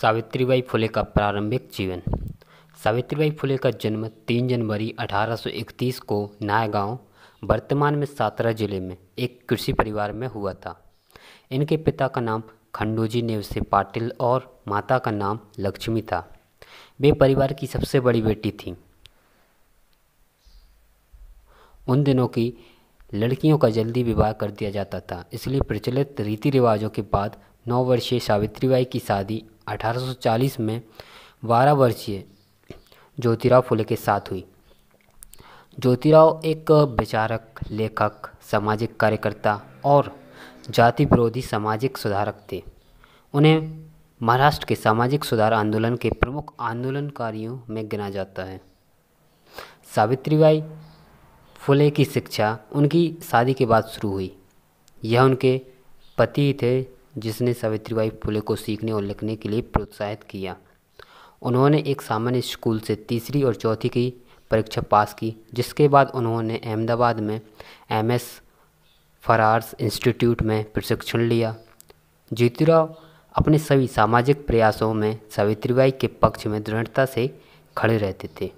सावित्रीबाई फुले का प्रारंभिक जीवन सावित्रीबाई फुले का जन्म 3 जनवरी 1831 को नायगांव वर्तमान में सातारा जिले में एक कृषि परिवार में हुआ था इनके पिता का नाम खंडोजी नेवसे पाटिल और माता का नाम लक्ष्मी था वे परिवार की सबसे बड़ी बेटी थी उन दिनों की लड़कियों का जल्दी विवाह कर दिया जाता था इसलिए प्रचलित रीति रिवाजों के बाद नौ वर्षीय सावित्रीबाई की शादी 1840 में बारह वर्षीय ज्योतिराव फुले के साथ हुई ज्योतिराव एक विचारक लेखक सामाजिक कार्यकर्ता और जाति विरोधी सामाजिक सुधारक थे उन्हें महाराष्ट्र के सामाजिक सुधार आंदोलन के प्रमुख आंदोलनकारियों में गिना जाता है सावित्रीबाई फुले की शिक्षा उनकी शादी के बाद शुरू हुई यह उनके पति थे जिसने सावित्रीबाई फुले को सीखने और लिखने के लिए प्रोत्साहित किया उन्होंने एक सामान्य स्कूल से तीसरी और चौथी की परीक्षा पास की जिसके बाद उन्होंने अहमदाबाद में एम एस फरार्स इंस्टीट्यूट में प्रशिक्षण लिया जीतूराव अपने सभी सामाजिक प्रयासों में सावित्रीबाई के पक्ष में दृढ़ता से खड़े रहते थे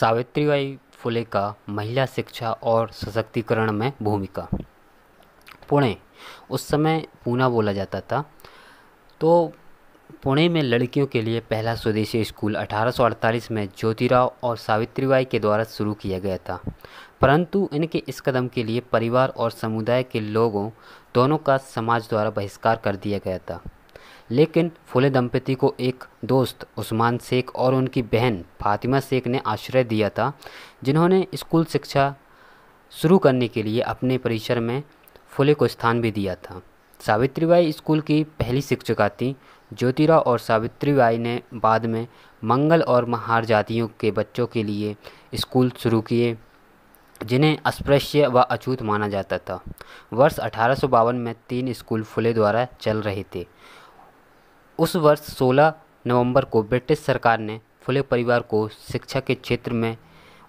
सावित्रीबाई फुले का महिला शिक्षा और सशक्तिकरण में भूमिका पुणे उस समय पूना बोला जाता था तो पुणे में लड़कियों के लिए पहला स्वदेशी स्कूल 1848 में ज्योतिराव और सावित्रीबाई के द्वारा शुरू किया गया था परंतु इनके इस कदम के लिए परिवार और समुदाय के लोगों दोनों का समाज द्वारा बहिष्कार कर दिया गया था लेकिन फुले दंपति को एक दोस्त उस्मान शेख और उनकी बहन फातिमा शेख ने आश्रय दिया था जिन्होंने स्कूल शिक्षा शुरू करने के लिए अपने परिसर में फुले को स्थान भी दिया था सावित्रीबाई स्कूल की पहली शिक्षिका थी ज्योतिरा और सावित्रीबाई ने बाद में मंगल और महार जातियों के बच्चों के लिए स्कूल शुरू किए जिन्हें अस्पृश्य व अछूत माना जाता था वर्ष अठारह में तीन स्कूल फुले द्वारा चल रहे थे उस वर्ष 16 नवंबर को ब्रिटिश सरकार ने फुले परिवार को शिक्षा के क्षेत्र में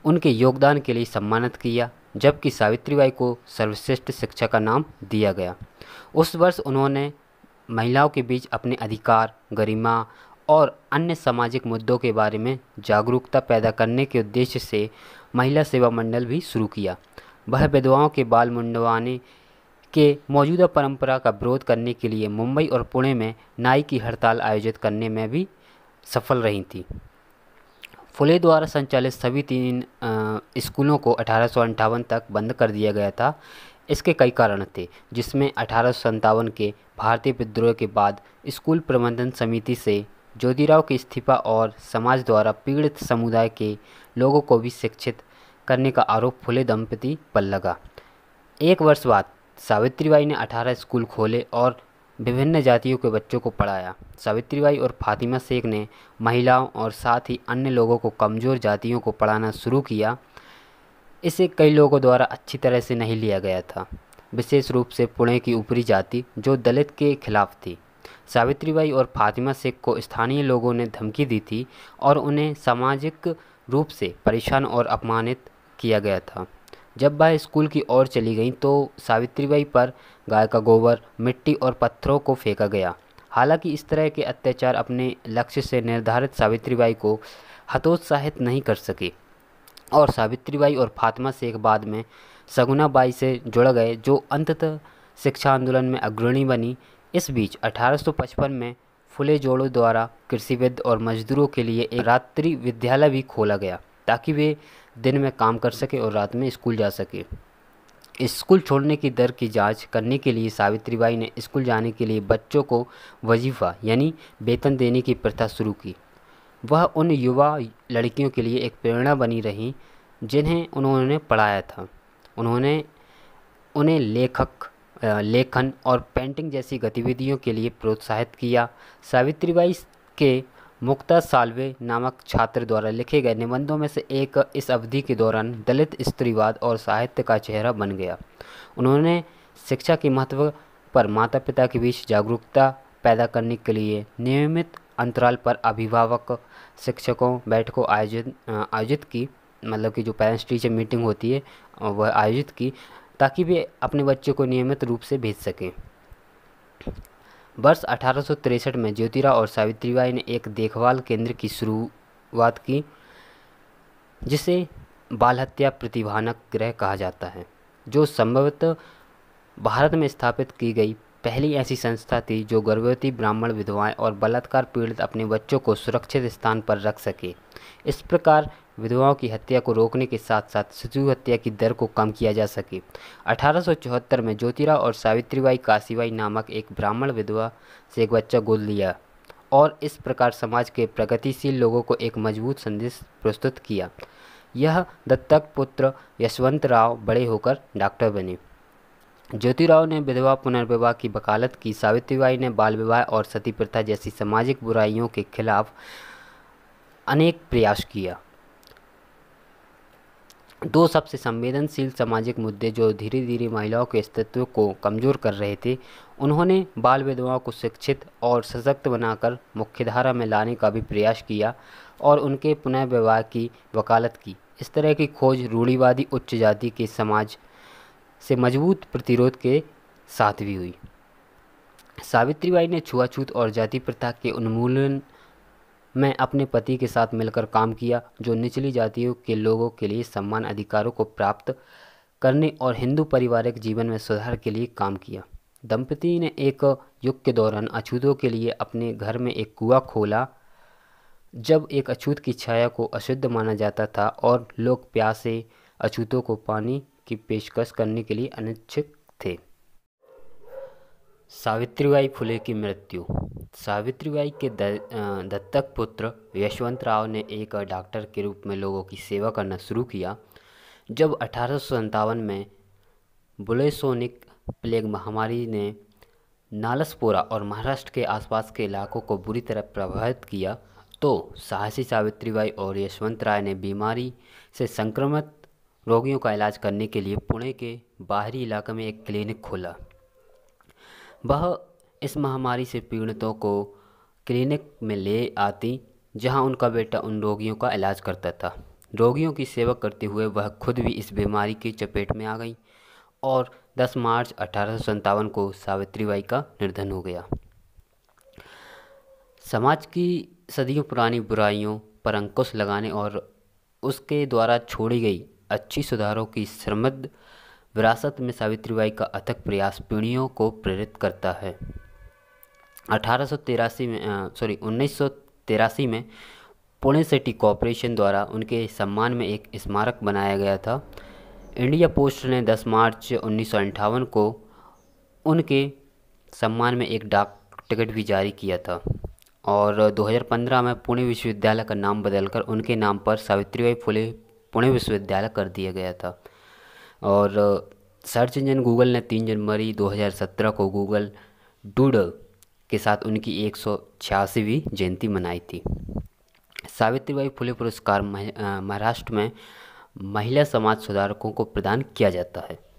उनके योगदान के लिए सम्मानित किया जबकि सावित्रीबाई को सर्वश्रेष्ठ शिक्षा का नाम दिया गया उस वर्ष उन्होंने महिलाओं के बीच अपने अधिकार गरिमा और अन्य सामाजिक मुद्दों के बारे में जागरूकता पैदा करने के उद्देश्य से महिला सेवा मंडल भी शुरू किया वह विधवाओं के बाल मुंडवाने के मौजूदा परंपरा का विरोध करने के लिए मुंबई और पुणे में नाई की हड़ताल आयोजित करने में भी सफल रही थी फुले द्वारा संचालित सभी तीन स्कूलों को अठारह तक बंद कर दिया गया था इसके कई कारण थे जिसमें अठारह के भारतीय विद्रोह के बाद स्कूल प्रबंधन समिति से ज्योतिराव के इस्तीफा और समाज द्वारा पीड़ित समुदाय के लोगों को भी शिक्षित करने का आरोप फुले दंपति पर लगा एक वर्ष बाद सावित्रीबाई ने 18 स्कूल खोले और विभिन्न जातियों के बच्चों को पढ़ाया सावित्रीबाई और फातिमा शेख ने महिलाओं और साथ ही अन्य लोगों को कमज़ोर जातियों को पढ़ाना शुरू किया इसे कई लोगों द्वारा अच्छी तरह से नहीं लिया गया था विशेष रूप से पुणे की ऊपरी जाति जो दलित के खिलाफ थी सावित्रीबाई और फातिमा शेख को स्थानीय लोगों ने धमकी दी थी और उन्हें सामाजिक रूप से परेशान और अपमानित किया गया था जब वह स्कूल की ओर चली गई तो सावित्रीबाई पर गाय का गोबर मिट्टी और पत्थरों को फेंका गया हालांकि इस तरह के अत्याचार अपने लक्ष्य से निर्धारित सावित्रीबाई को हतोत्साहित नहीं कर सके और सावित्रीबाई और फातिमा शेख बाद में सगुना बाई से जुड़ गए जो अंततः शिक्षा आंदोलन में अग्रणी बनी इस बीच 1855 में फुले जोड़ों द्वारा कृषिविद और मजदूरों के लिए एक रात्रि विद्यालय भी खोला गया ताकि वे दिन में काम कर सके और रात में स्कूल जा सके स्कूल छोड़ने की दर की जांच करने के लिए सावित्रीबाई ने स्कूल जाने के लिए बच्चों को वजीफ़ा यानी वेतन देने की प्रथा शुरू की वह उन युवा लड़कियों के लिए एक प्रेरणा बनी रही जिन्हें उन्होंने पढ़ाया था उन्होंने उन्हें लेखक लेखन और पेंटिंग जैसी गतिविधियों के लिए प्रोत्साहित किया सावित्रीबाई के मुक्ता सालवे नामक छात्र द्वारा लिखे गए निबंधों में से एक इस अवधि के दौरान दलित स्त्रीवाद और साहित्य का चेहरा बन गया उन्होंने शिक्षा के महत्व पर माता पिता के बीच जागरूकता पैदा करने के लिए नियमित अंतराल पर अभिभावक शिक्षकों बैठकों आयोजित आयोजित की मतलब कि जो पेरेंट्स टीचर मीटिंग होती है वह आयोजित की ताकि वे अपने बच्चों को नियमित रूप से भेज सकें वर्ष अठारह में ज्योतिराव और सावित्रीबाई ने एक देखभाल केंद्र की शुरुआत की जिसे बाल हत्या प्रतिभानक ग्रह कहा जाता है जो संभवतः भारत में स्थापित की गई पहली ऐसी संस्था थी जो गर्भवती ब्राह्मण विधवाएं और बलात्कार पीड़ित अपने बच्चों को सुरक्षित स्थान पर रख सके इस प्रकार विधवाओं की हत्या को रोकने के साथ साथ शिशु हत्या की दर को कम किया जा सके अठारह में ज्योतिराव और सावित्रीबाई काशीबाई नामक एक ब्राह्मण विधवा से एक बच्चा गोद लिया और इस प्रकार समाज के प्रगतिशील लोगों को एक मजबूत संदेश प्रस्तुत किया यह दत्तक पुत्र यशवंत राव बड़े होकर डॉक्टर बने ज्योतिराव ने विधवा पुनर्विवाह की वकालत की सावित्रीबाई ने बाल विवाह और सती प्रथा जैसी सामाजिक बुराइयों के खिलाफ अनेक प्रयास किया दो सबसे संवेदनशील सामाजिक मुद्दे जो धीरे धीरे महिलाओं के अस्तित्व को कमज़ोर कर रहे थे उन्होंने बाल विधवाओं को शिक्षित और सशक्त बनाकर मुख्यधारा में लाने का भी प्रयास किया और उनके पुनर्व्यवहार की वकालत की इस तरह की खोज रूढ़ीवादी उच्च जाति के समाज से मजबूत प्रतिरोध के साथ भी हुई सावित्रीबाई ने छुआछूत और जाति प्रथा के उन्मूलन मैं अपने पति के साथ मिलकर काम किया जो निचली जातियों के लोगों के लिए सम्मान अधिकारों को प्राप्त करने और हिंदू पारिवारिक जीवन में सुधार के लिए काम किया दंपति ने एक युग के दौरान अछूतों के लिए अपने घर में एक कुआ खोला जब एक अछूत की छाया को अशुद्ध माना जाता था और लोग प्यासे अछूतों को पानी की पेशकश करने के लिए अनिच्छुक थे सावित्रीबाई फुले की मृत्यु सावित्रीबाई के दत्तक पुत्र यशवंत राव ने एक डॉक्टर के रूप में लोगों की सेवा करना शुरू किया जब अठारह में बुलेसोनिक प्लेग महामारी ने नालसपोरा और महाराष्ट्र के आसपास के इलाकों को बुरी तरह प्रभावित किया तो साहसी सावित्रीबाई और यशवंत राय ने बीमारी से संक्रमित रोगियों का इलाज करने के लिए पुणे के बाहरी इलाके में एक क्लिनिक खोला वह इस महामारी से पीड़ितों को क्लिनिक में ले आती जहाँ उनका बेटा उन रोगियों का इलाज करता था रोगियों की सेवा करते हुए वह खुद भी इस बीमारी की चपेट में आ गई और 10 मार्च अठारह को सावित्रीबाई का निर्धन हो गया समाज की सदियों पुरानी बुराइयों पर अंकुश लगाने और उसके द्वारा छोड़ी गई अच्छी सुधारों की श्रमद विरासत में सावित्रीबाई का अथक प्रयास पीढ़ियों को प्रेरित करता है अठारह में सॉरी उन्नीस में पुणे सिटी कॉरपोरेशन द्वारा उनके सम्मान में एक स्मारक बनाया गया था इंडिया पोस्ट ने 10 मार्च उन्नीस को उनके सम्मान में एक डाक टिकट भी जारी किया था और 2015 में पुणे विश्वविद्यालय का नाम बदलकर उनके नाम पर सावित्रीबाई फुले पुणे विश्वविद्यालय कर दिया गया था और सर्च इंजन गूगल ने तीन जनवरी 2017 को गूगल डूडल के साथ उनकी एक सौ जयंती मनाई थी सावित्रीबाई फुले पुरस्कार महाराष्ट्र में महिला समाज सुधारकों को प्रदान किया जाता है